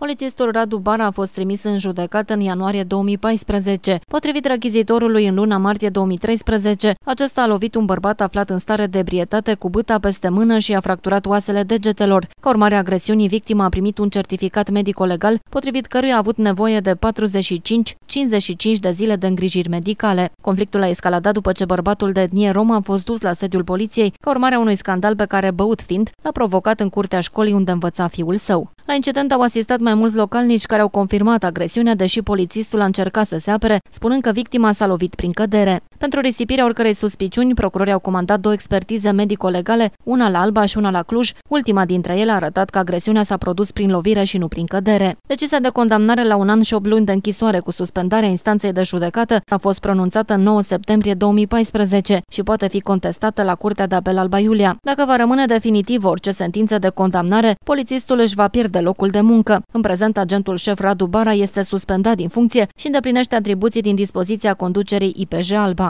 Polițistul Radu Bara a fost trimis în judecată în ianuarie 2014. Potrivit rachizitorului în luna martie 2013, acesta a lovit un bărbat aflat în stare de ebrietate cu bâta peste mână și a fracturat oasele degetelor. Ca urmare a agresiunii, victima a primit un certificat medico-legal, potrivit căruia a avut nevoie de 45-55 de zile de îngrijiri medicale. Conflictul a escaladat după ce bărbatul de etnie romă a fost dus la sediul poliției ca urmare a unui scandal pe care, băut fiind, l-a provocat în curtea școlii unde învăța fiul său. La incident au asistat mai mulți localnici care au confirmat agresiunea, deși polițistul a încercat să se apere, spunând că victima s-a lovit prin cădere. Pentru risipirea oricărei suspiciuni, procurorii au comandat două expertize medico-legale, una la Alba și una la Cluj. Ultima dintre ele a arătat că agresiunea s-a produs prin lovire și nu prin cădere. Decizia de condamnare la un an și 8 luni de închisoare cu suspendarea instanței de judecată a fost pronunțată 9 septembrie 2014 și poate fi contestată la Curtea de Apel Alba Iulia. Dacă va rămâne definitiv orice sentință de condamnare, polițistul își va pierde locul de muncă. În prezent, agentul șef Radu Bara este suspendat din funcție și îndeplinește atribuții din dispoziția conducerii IPJ Alba.